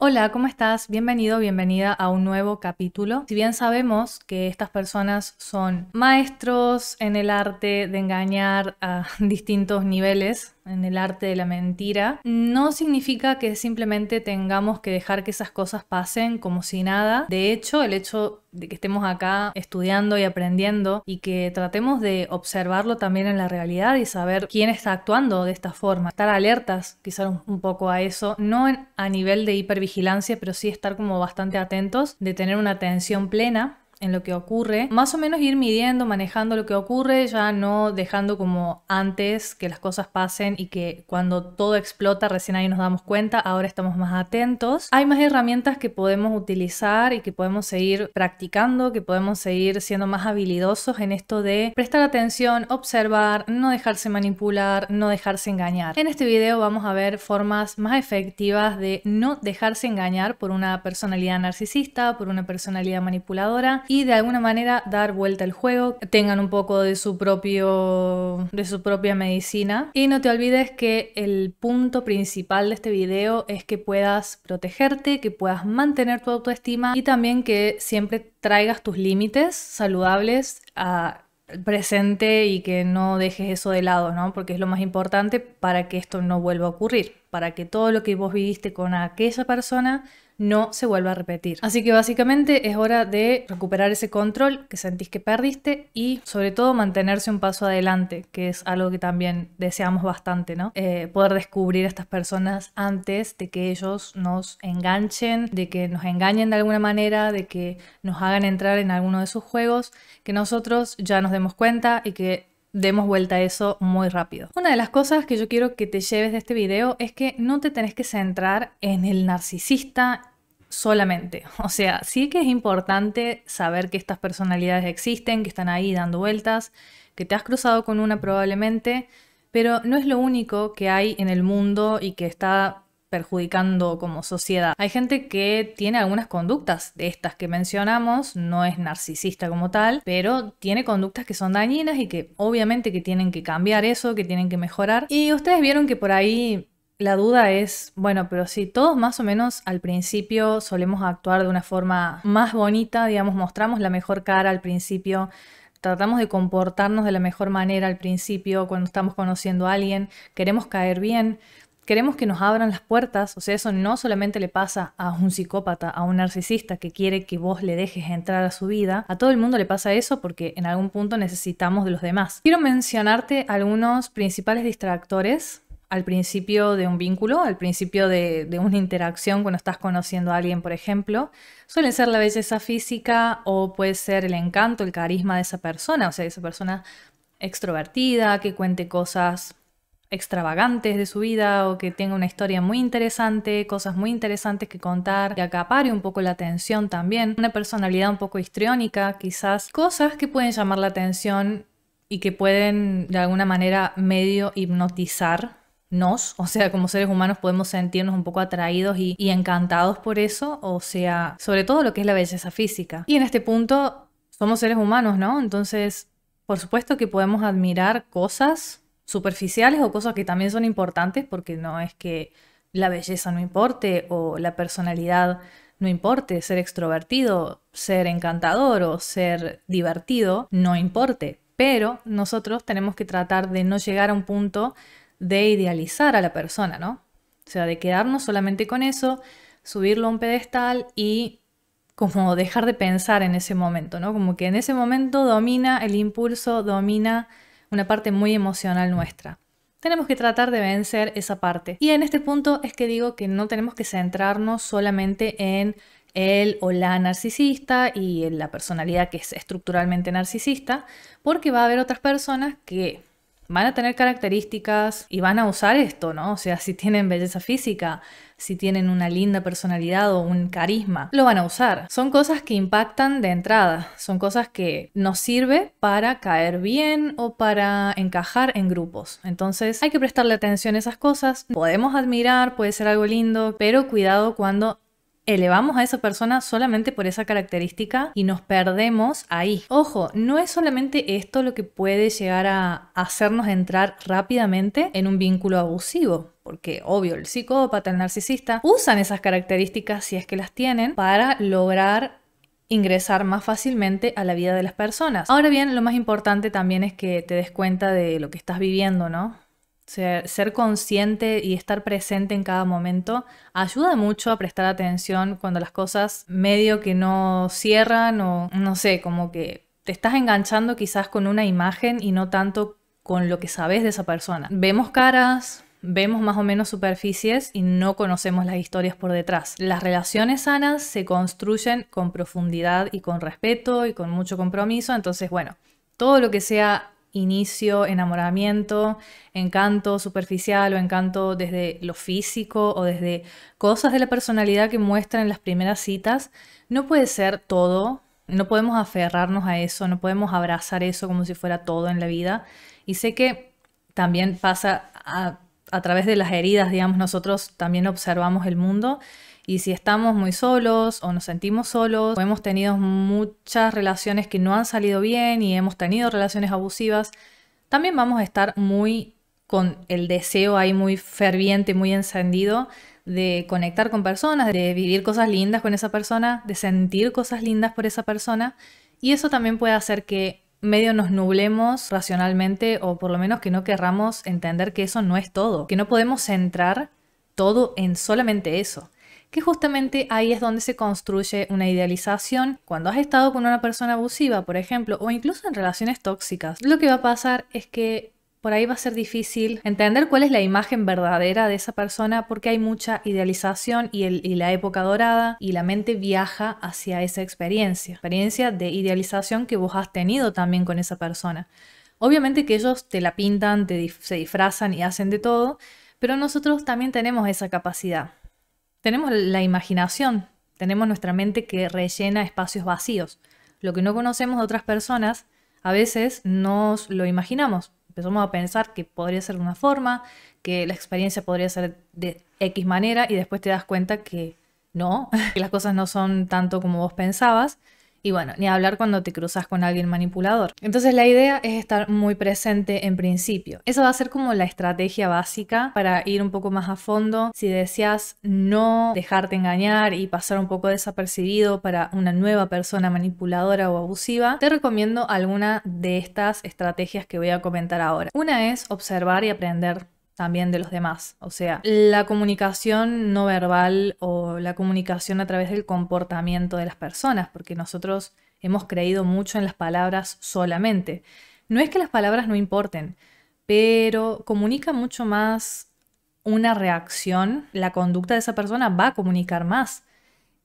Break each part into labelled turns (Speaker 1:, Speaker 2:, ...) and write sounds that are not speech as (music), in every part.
Speaker 1: Hola, ¿cómo estás? Bienvenido, bienvenida a un nuevo capítulo. Si bien sabemos que estas personas son maestros en el arte de engañar a (laughs) distintos niveles, en el arte de la mentira, no significa que simplemente tengamos que dejar que esas cosas pasen como si nada. De hecho, el hecho de que estemos acá estudiando y aprendiendo y que tratemos de observarlo también en la realidad y saber quién está actuando de esta forma. Estar alertas quizás un, poco a eso, no a nivel de hipervigilancia, pero sí estar como bastante atentos, de tener una atención plena en lo que ocurre, más o menos ir midiendo, manejando lo que ocurre, ya no dejando como antes que las cosas pasen y que cuando todo explota recién ahí nos damos cuenta, ahora estamos más atentos. Hay más herramientas que podemos utilizar y que podemos seguir practicando, que podemos seguir siendo más habilidosos en esto de prestar atención, observar, no dejarse manipular, no dejarse engañar. En este video vamos a ver formas más efectivas de no dejarse engañar por una personalidad narcisista, por una personalidad manipuladora, y de alguna manera dar vuelta al juego, tengan un poco de su propio de su propia medicina y no te olvides que el punto principal de este video es que puedas protegerte, que puedas mantener tu autoestima y también que siempre traigas tus límites saludables a presente y que no dejes eso de lado, ¿no? Porque es lo más importante para que esto no vuelva a ocurrir, para que todo lo que vos viviste con aquella persona no se vuelva a repetir. Así que básicamente es hora de recuperar ese control que sentís que perdiste y sobre todo mantenerse un paso adelante, que es algo que también deseamos bastante, ¿no? Eh, poder descubrir a estas personas antes de que ellos nos enganchen, de que nos engañen de alguna manera, de que nos hagan entrar en alguno de sus juegos, que nosotros ya nos demos cuenta y que demos vuelta a eso muy rápido. Una de las cosas que yo quiero que te lleves de este video es que no te tenés que centrar en el narcisista, solamente. (laughs) O sea, sí que es importante saber que estas personalidades existen, que están ahí dando vueltas, que te has cruzado con una probablemente, pero no es lo único que hay en el mundo y que está perjudicando como sociedad. Hay gente que tiene algunas conductas de estas que mencionamos, no es narcisista como tal, pero tiene conductas que son dañinas y que obviamente que tienen que cambiar eso, que tienen que mejorar. Y ustedes vieron que por ahí la duda es, bueno, pero si todos más o menos al principio solemos actuar de una forma más bonita, digamos, mostramos la mejor cara al principio, tratamos de comportarnos de la mejor manera al principio cuando estamos conociendo a alguien, queremos caer bien, queremos que nos abran las puertas, o sea, eso no solamente le pasa a un psicópata, a un narcisista que quiere que vos le dejes entrar a su vida, a todo el mundo le pasa eso porque en algún punto necesitamos de los demás. Quiero mencionarte algunos principales distractores al principio de un vínculo, al principio de, una interacción cuando estás conociendo a alguien, por ejemplo, suele ser la belleza física o puede ser el encanto, el carisma de esa persona, o sea, esa persona extrovertida, que cuente cosas extravagantes de su vida o que tenga una historia muy interesante, cosas muy interesantes que contar, que acapare un poco la atención también, una personalidad un poco histriónica, quizás cosas que pueden llamar la atención y que pueden de alguna manera medio hipnotizar nos, o sea, como seres humanos podemos sentirnos un poco atraídos y, encantados por eso, o sea, sobre todo lo que es la belleza física. Y en este punto somos seres humanos, ¿no? Entonces, por supuesto que podemos admirar cosas superficiales o cosas que también son importantes, porque no es que la belleza no importe o la personalidad no importe, ser extrovertido, ser encantador o ser divertido, no importe. Pero nosotros tenemos que tratar de no llegar a un punto de idealizar a la persona, ¿no? O sea, de quedarnos solamente con eso, subirlo a un pedestal y como dejar de pensar en ese momento, ¿no? Como que en ese momento domina el impulso, domina una parte muy emocional nuestra. Tenemos que tratar de vencer esa parte. Y en este punto es que digo que no tenemos que centrarnos solamente en el o la narcisista y en la personalidad que es estructuralmente narcisista, porque va a haber otras personas que van a tener características y van a usar esto, ¿no? O sea, si tienen belleza física, si tienen una linda personalidad o un carisma, lo van a usar. Son cosas que impactan de entrada, son cosas que nos sirve para caer bien o para encajar en grupos. Entonces hay que prestarle atención a esas cosas, podemos admirar, puede ser algo lindo, pero cuidado cuando elevamos a esa persona solamente por esa característica y nos perdemos ahí. Ojo, no es solamente esto lo que puede llegar a hacernos entrar rápidamente en un vínculo abusivo, porque obvio el psicópata, el narcisista, usan esas características si es que las tienen para lograr ingresar más fácilmente a la vida de las personas. Ahora bien, lo más importante también es que te des cuenta de lo que estás viviendo, ¿no? ser consciente y estar presente en cada momento ayuda mucho a prestar atención cuando las cosas medio que no cierran o no sé, como que te estás enganchando quizás con una imagen y no tanto con lo que sabes de esa persona. Vemos caras, vemos más o menos superficies y no conocemos las historias por detrás. Las relaciones sanas se construyen con profundidad y con respeto y con mucho compromiso, entonces bueno, todo lo que sea inicio, enamoramiento, encanto superficial o encanto desde lo físico o desde cosas de la personalidad que muestran en las primeras citas, no puede ser todo, no podemos aferrarnos a eso, no podemos abrazar eso como si fuera todo en la vida. Y sé que también pasa a, a través de las heridas, digamos, nosotros también observamos el mundo y si estamos muy solos o nos sentimos solos, o hemos tenido muchas relaciones que no han salido bien y hemos tenido relaciones abusivas, también vamos a estar muy con el deseo ahí muy ferviente, muy encendido de conectar con personas, de vivir cosas lindas con esa persona, de sentir cosas lindas por esa persona. Y eso también puede hacer que medio nos nublemos racionalmente o por lo menos que no querramos entender que eso no es todo, que no podemos centrar todo en solamente eso que justamente ahí es donde se construye una idealización. Cuando has estado con una persona abusiva, por ejemplo, o incluso en relaciones tóxicas, lo que va a pasar es que por ahí va a ser difícil entender cuál es la imagen verdadera de esa persona porque hay mucha idealización y, la época dorada y la mente viaja hacia esa experiencia, experiencia de idealización que vos has tenido también con esa persona. Obviamente que ellos te la pintan, te, se disfrazan y hacen de todo, pero nosotros también tenemos esa capacidad. Tenemos la imaginación, tenemos nuestra mente que rellena espacios vacíos. Lo que no conocemos de otras personas, a veces nos lo imaginamos. Empezamos a pensar que podría ser una forma, que la experiencia podría ser de X manera y después te das cuenta que no, (laughs) que las cosas no son tanto como vos pensabas y bueno, ni hablar cuando te cruzas con alguien manipulador. Entonces la idea es estar muy presente en principio. Esa va a ser como la estrategia básica para ir un poco más a fondo. Si deseas no dejarte engañar y pasar un poco desapercibido para una nueva persona manipuladora o abusiva, te recomiendo alguna de estas estrategias que voy a comentar ahora. Una es observar y aprender también de los demás. O sea, la comunicación no verbal o la comunicación a través del comportamiento de las personas, porque nosotros hemos creído mucho en las palabras solamente. No es que las palabras no importen, pero comunica mucho más una reacción, la conducta de esa persona va a comunicar más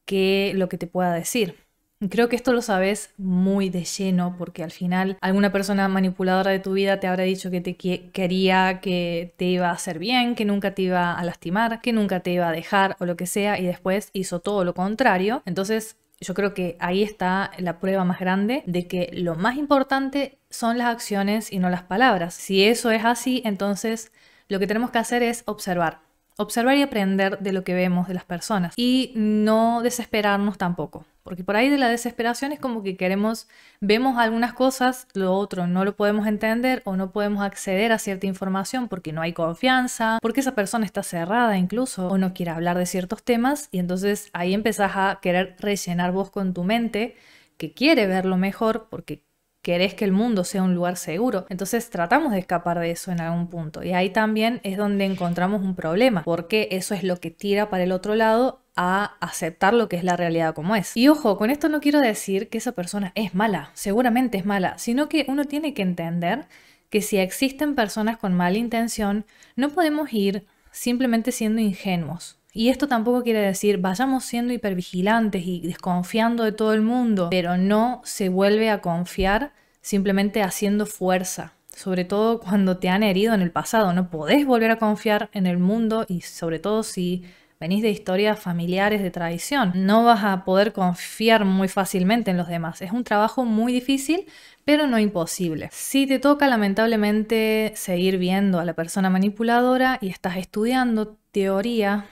Speaker 1: que lo que te pueda decir. Creo que esto lo sabes muy de lleno porque al final alguna persona manipuladora de tu vida te habrá dicho que te quería, que te iba a hacer bien, que nunca te iba a lastimar, que nunca te iba a dejar o lo que sea y después hizo todo lo contrario. Entonces yo creo que ahí está la prueba más grande de que lo más importante son las acciones y no las palabras. Si eso es así, entonces lo que tenemos que hacer es observar observar y aprender de lo que vemos de las personas y no desesperarnos tampoco. Porque por ahí de la desesperación es como que queremos, vemos algunas cosas, lo otro no lo podemos entender o no podemos acceder a cierta información porque no hay confianza, porque esa persona está cerrada incluso o no quiere hablar de ciertos temas y entonces ahí empezás a querer rellenar vos con tu mente que quiere verlo mejor porque querés que el mundo sea un lugar seguro. Entonces tratamos de escapar de eso en algún punto. Y ahí también es donde encontramos un problema, porque eso es lo que tira para el otro lado a aceptar lo que es la realidad como es. Y ojo, con esto no quiero decir que esa persona es mala, seguramente es mala, sino que uno tiene que entender que si existen personas con mala intención, no podemos ir simplemente siendo ingenuos y esto tampoco quiere decir vayamos siendo hipervigilantes y desconfiando de todo el mundo, pero no se vuelve a confiar simplemente haciendo fuerza, sobre todo cuando te han herido en el pasado. No podés volver a confiar en el mundo y sobre todo si venís de historias familiares de traición. No vas a poder confiar muy fácilmente en los demás. Es un trabajo muy difícil, pero no imposible. Si te toca lamentablemente seguir viendo a la persona manipuladora y estás estudiando teoría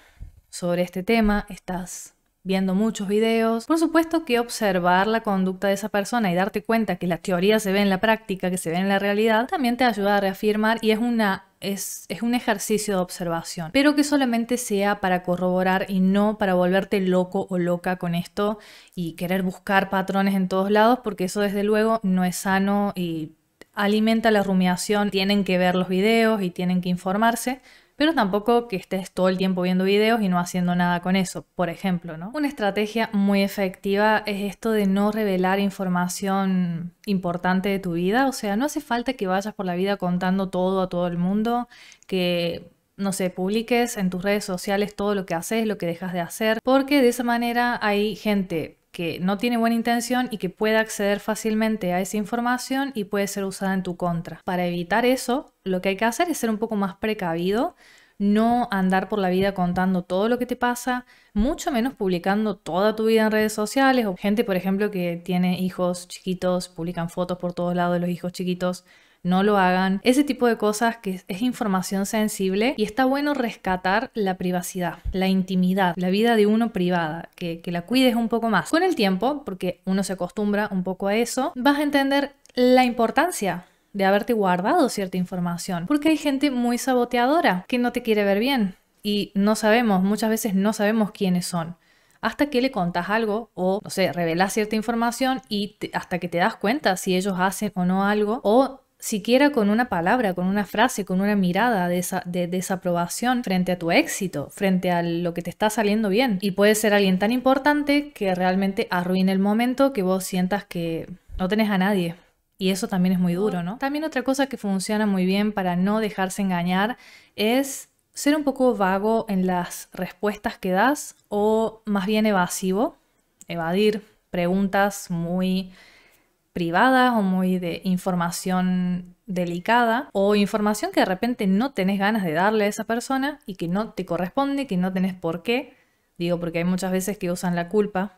Speaker 1: sobre este tema, estás viendo muchos videos. Por supuesto que observar la conducta de esa persona y darte cuenta que la teoría se ve en la práctica, que se ve en la realidad, también te ayuda a reafirmar y es una es, un ejercicio de observación, pero que solamente sea para corroborar y no para volverte loco o loca con esto y querer buscar patrones en todos lados, porque eso desde luego no es sano y alimenta la rumiación. Tienen que ver los videos y tienen que informarse, pero tampoco que estés todo el tiempo viendo videos y no haciendo nada con eso, por ejemplo, ¿no? Una estrategia muy efectiva es esto de no revelar información importante de tu vida, o sea, no hace falta que vayas por la vida contando todo a todo el mundo, que no sé, publiques en tus redes sociales todo lo que haces, lo que dejas de hacer, porque de esa manera hay gente que no tiene buena intención y que pueda acceder fácilmente a esa información y puede ser usada en tu contra. Para evitar eso, lo que hay que hacer es ser un poco más precavido, no andar por la vida contando todo lo que te pasa, mucho menos publicando toda tu vida en redes sociales o gente, por ejemplo, que tiene hijos chiquitos, publican fotos por todos lados de los hijos chiquitos no lo hagan, ese tipo de cosas que es información sensible y está bueno rescatar la privacidad, la intimidad, la vida de uno privada, que, la cuides un poco más. Con el tiempo, porque uno se acostumbra un poco a eso, vas a entender la importancia de haberte guardado cierta información, porque hay gente muy saboteadora que no te quiere ver bien y no sabemos, muchas veces no sabemos quiénes son hasta que le contas algo o, no sé, revelas cierta información y hasta que te das cuenta si ellos hacen o no algo o siquiera con una palabra, con una frase, con una mirada de, desaprobación frente a tu éxito, frente a lo que te está saliendo bien. Y puede ser alguien tan importante que realmente arruine el momento que vos sientas que no tenés a nadie. Y eso también es muy duro, ¿no? También otra cosa que funciona muy bien para no dejarse engañar es ser un poco vago en las respuestas que das o más bien evasivo, evadir preguntas muy privadas o muy de información delicada o información que de repente no tenés ganas de darle a esa persona y que no te corresponde, que no tenés por qué. Digo, porque hay muchas veces que usan la culpa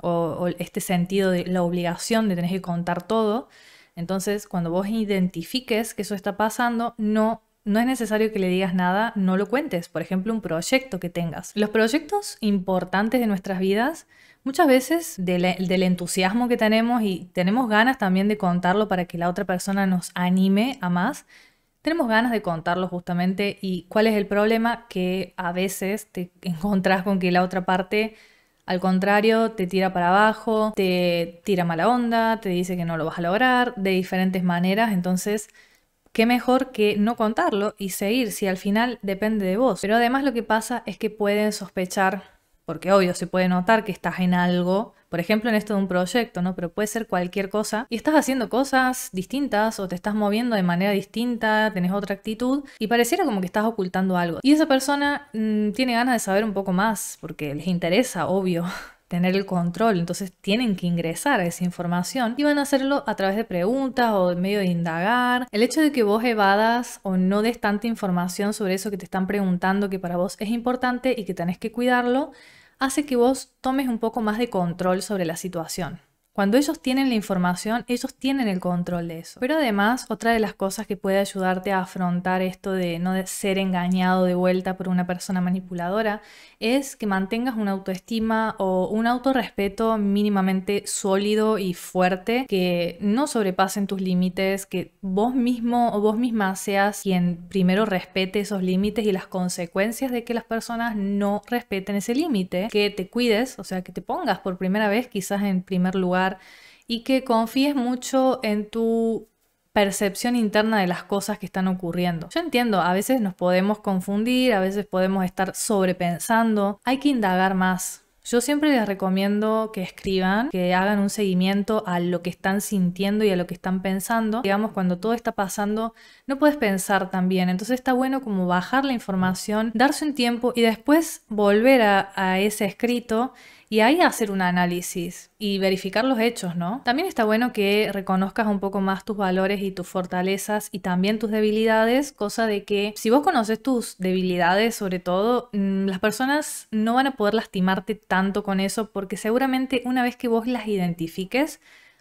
Speaker 1: o, o este sentido de la obligación de tener que contar todo. Entonces, cuando vos identifiques que eso está pasando, no no es necesario que le digas nada, no lo cuentes, por ejemplo, un proyecto que tengas. Los proyectos importantes de nuestras vidas, muchas veces del, entusiasmo que tenemos y tenemos ganas también de contarlo para que la otra persona nos anime a más, tenemos ganas de contarlo justamente y cuál es el problema que a veces te encontrás con que la otra parte... Al contrario, te tira para abajo, te tira mala onda, te dice que no lo vas a lograr, de diferentes maneras. Entonces, qué mejor que no contarlo y seguir si al final depende de vos. Pero además lo que pasa es que pueden sospechar, porque obvio se puede notar que estás en algo, por ejemplo en esto de un proyecto, ¿no? Pero puede ser cualquier cosa y estás haciendo cosas distintas o te estás moviendo de manera distinta, tenés otra actitud y pareciera como que estás ocultando algo. Y esa persona mm, tiene ganas de saber un poco más porque les interesa, obvio. (laughs) tener el control, entonces tienen que ingresar a esa información y van a hacerlo a través de preguntas o en medio de indagar. El hecho de que vos evadas o no des tanta información sobre eso que te están preguntando que para vos es importante y que tenés que cuidarlo, hace que vos tomes un poco más de control sobre la situación. Cuando ellos tienen la información, ellos tienen el control de eso. Pero además, otra de las cosas que puede ayudarte a afrontar esto de no ser engañado de vuelta por una persona manipuladora es que mantengas una autoestima o un autorrespeto mínimamente sólido y fuerte, que no sobrepasen tus límites, que vos mismo o vos misma seas quien primero respete esos límites y las consecuencias de que las personas no respeten ese límite, que te cuides, o sea, que te pongas por primera vez quizás en primer lugar y que confíes mucho en tu percepción interna de las cosas que están ocurriendo. Yo entiendo, a veces nos podemos confundir, a veces podemos estar sobrepensando, hay que indagar más. Yo siempre les recomiendo que escriban, que hagan un seguimiento a lo que están sintiendo y a lo que están pensando. Digamos, cuando todo está pasando, no puedes pensar tan bien. Entonces está bueno como bajar la información, darse un tiempo y después volver a ese escrito y ahí hacer un análisis y verificar los hechos, ¿no? También está bueno que reconozcas un poco más tus valores y tus fortalezas y también tus debilidades, cosa de que si vos conoces tus debilidades sobre todo, mm, las personas no van a poder lastimarte tanto con eso porque seguramente una vez que vos las identifiques,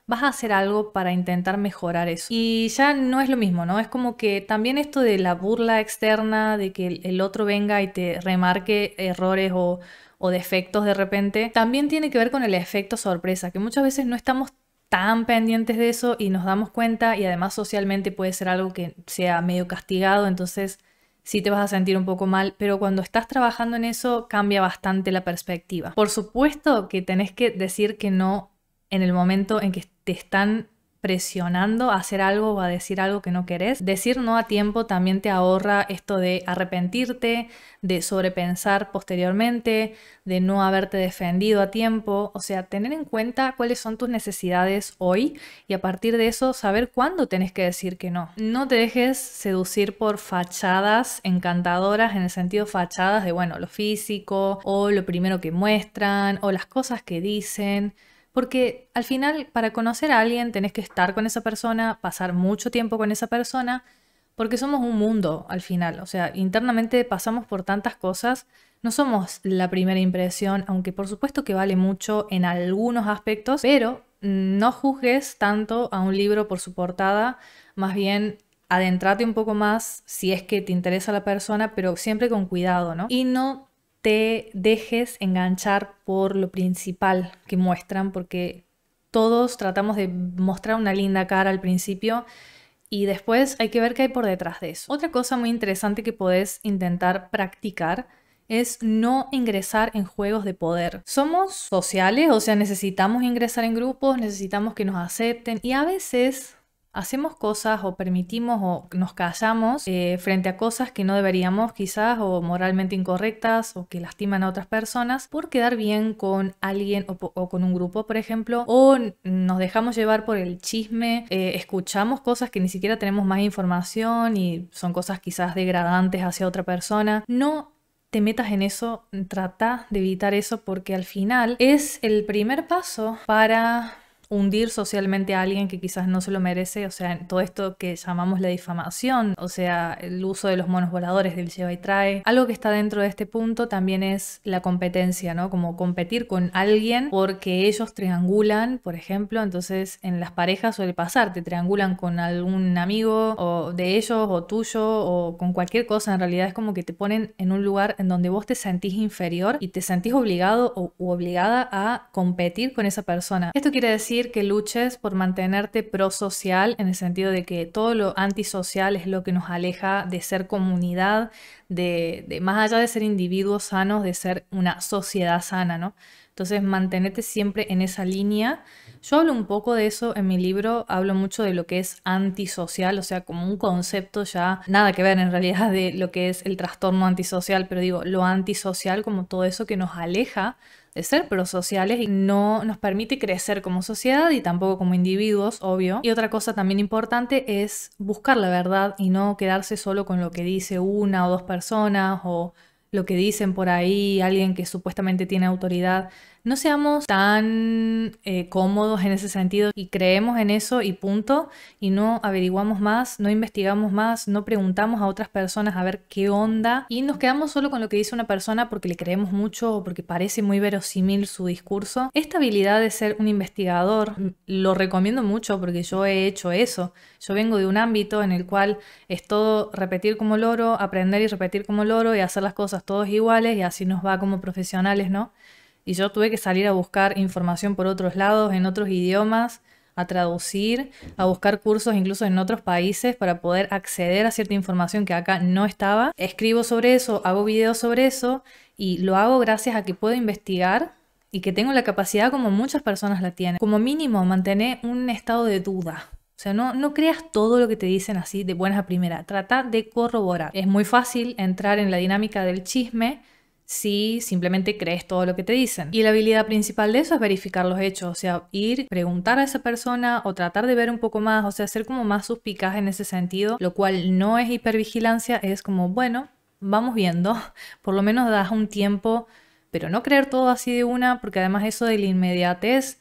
Speaker 1: vas a hacer algo para intentar mejorar eso. Y ya no es lo mismo, ¿no? Es como que también esto de la burla externa, de que el otro venga y te remarque errores o o defectos de repente, también tiene que ver con el efecto sorpresa, que muchas veces no estamos tan pendientes de eso y nos damos cuenta y además socialmente puede ser algo que sea medio castigado, entonces sí te vas a sentir un poco mal, pero cuando estás trabajando en eso cambia bastante la perspectiva. Por supuesto que tenés que decir que no en el momento en que te están presionando a hacer algo o a decir algo que no querés. Decir no a tiempo también te ahorra esto de arrepentirte, de sobrepensar posteriormente, de no haberte defendido a tiempo. O sea, tener en cuenta cuáles son tus necesidades hoy y a partir de eso saber cuándo tenés que decir que no. No te dejes seducir por fachadas encantadoras en el sentido fachadas de, bueno, lo físico o lo primero que muestran o las cosas que dicen. Porque al final, para conocer a alguien, tenés que estar con esa persona, pasar mucho tiempo con esa persona, porque somos un mundo al final. O sea, internamente pasamos por tantas cosas. No somos la primera impresión, aunque por supuesto que vale mucho en algunos aspectos, pero no juzgues tanto a un libro por su portada, más bien adentrate un poco más si es que te interesa la persona, pero siempre con cuidado, ¿no? Y no te dejes enganchar por lo principal que muestran, porque todos tratamos de mostrar una linda cara al principio y después hay que ver qué hay por detrás de eso. Otra cosa muy interesante que podés intentar practicar es no ingresar en juegos de poder. Somos sociales, o sea, necesitamos ingresar en grupos, necesitamos que nos acepten y a veces hacemos cosas o permitimos o nos callamos eh, frente a cosas que no deberíamos quizás o moralmente incorrectas o que lastiman a otras personas por quedar bien con alguien o, con un grupo, por ejemplo, o nos dejamos llevar por el chisme, eh, escuchamos cosas que ni siquiera tenemos más información y son cosas quizás degradantes hacia otra persona. No te metas en eso, trata de evitar eso porque al final es el primer paso para hundir socialmente a alguien que quizás no se lo merece, o sea, todo esto que llamamos la difamación, o sea, el uso de los monos voladores, del lleva y trae. Algo que está dentro de este punto también es la competencia, ¿no? Como competir con alguien porque ellos triangulan, por ejemplo, entonces en las parejas suele pasar, te triangulan con algún amigo o de ellos o tuyo o con cualquier cosa, en realidad es como que te ponen en un lugar en donde vos te sentís inferior y te sentís obligado o obligada a competir con esa persona. Esto quiere decir que luches por mantenerte prosocial, en el sentido de que todo lo antisocial es lo que nos aleja de ser comunidad, de, de más allá de ser individuos sanos, de ser una sociedad sana, ¿no? Entonces, mantenerte siempre en esa línea. Yo hablo un poco de eso en mi libro, hablo mucho de lo que es antisocial, o sea, como un concepto ya, nada que ver en realidad de lo que es el trastorno antisocial, pero digo, lo antisocial como todo eso que nos aleja de ser prosociales y no nos permite crecer como sociedad y tampoco como individuos, obvio. Y otra cosa también importante es buscar la verdad y no quedarse solo con lo que dice una o dos personas o lo que dicen por ahí, alguien que supuestamente tiene autoridad no seamos tan eh, cómodos en ese sentido y creemos en eso y punto, y no averiguamos más, no investigamos más, no preguntamos a otras personas a ver qué onda y nos quedamos solo con lo que dice una persona porque le creemos mucho o porque parece muy verosímil su discurso. Esta habilidad de ser un investigador mm, lo recomiendo mucho porque yo he hecho eso. Yo vengo de un ámbito en el cual es todo repetir como loro, aprender y repetir como loro y hacer las cosas todos iguales y así nos va como profesionales, ¿no? y yo tuve que salir a buscar información por otros lados, en otros idiomas, a traducir, a buscar cursos incluso en otros países para poder acceder a cierta información que acá no estaba. Escribo sobre eso, hago videos sobre eso y lo hago gracias a que puedo investigar y que tengo la capacidad como muchas personas la tienen. Como mínimo, mantener un estado de duda. O sea, no, no creas todo lo que te dicen así de buenas a primera. Trata de corroborar. Es muy fácil entrar en la dinámica del chisme si simplemente crees todo lo que te dicen. Y la habilidad principal de eso es verificar los hechos, o sea, ir, preguntar a esa persona o tratar de ver un poco más, o sea, ser como más suspicaz en ese sentido, lo cual no es hipervigilancia, es como, bueno, vamos viendo, (laughs) por lo menos das un tiempo, pero no creer todo así de una, porque además eso de la inmediatez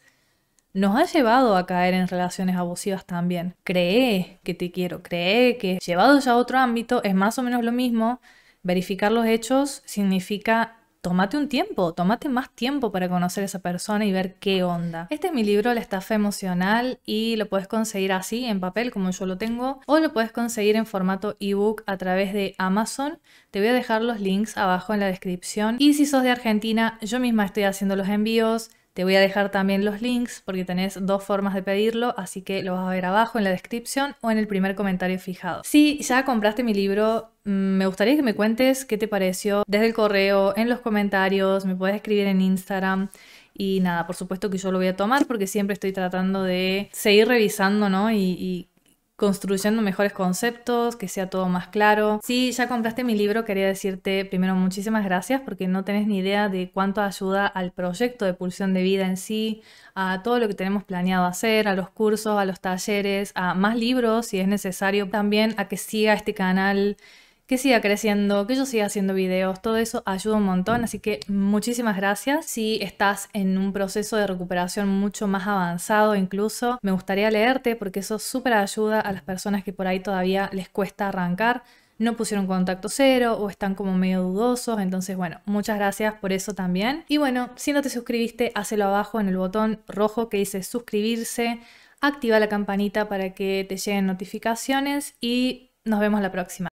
Speaker 1: nos ha llevado a caer en relaciones abusivas también. Cree que te quiero, cree que ya a otro ámbito es más o menos lo mismo, verificar los hechos significa tómate un tiempo, tómate más tiempo para conocer a esa persona y ver qué onda. Este es mi libro, La estafa emocional, y lo puedes conseguir así, en papel, como yo lo tengo, o lo puedes conseguir en formato ebook a través de Amazon. Te voy a dejar los links abajo en la descripción. Y si sos de Argentina, yo misma estoy haciendo los envíos. Te voy a dejar también los links porque tenés dos formas de pedirlo, así que lo vas a ver abajo en la descripción o en el primer comentario fijado. Si ya compraste mi libro, mm, me gustaría que me cuentes qué te pareció desde el correo, en los comentarios, me puedes escribir en Instagram. Y nada, por supuesto que yo lo voy a tomar porque siempre estoy tratando de seguir revisando, ¿no? y construyendo mejores conceptos, que sea todo más claro. Si ya compraste mi libro, quería decirte primero muchísimas gracias porque no tenés ni idea de cuánto ayuda al proyecto de pulsión de vida en sí, a todo lo que tenemos planeado hacer, a los cursos, a los talleres, a más libros si es necesario, también a que siga este canal que siga creciendo, que yo siga haciendo videos, todo eso ayuda un montón, así que muchísimas gracias. Si estás en un proceso de recuperación mucho más avanzado incluso, me gustaría leerte porque eso súper ayuda a las personas que por ahí todavía les cuesta arrancar no pusieron contacto cero o están como medio dudosos. Entonces, bueno, muchas gracias por eso también. Y bueno, si no te suscribiste, hacelo abajo en el botón rojo que dice suscribirse, activa la campanita para que te lleguen notificaciones y nos vemos la próxima.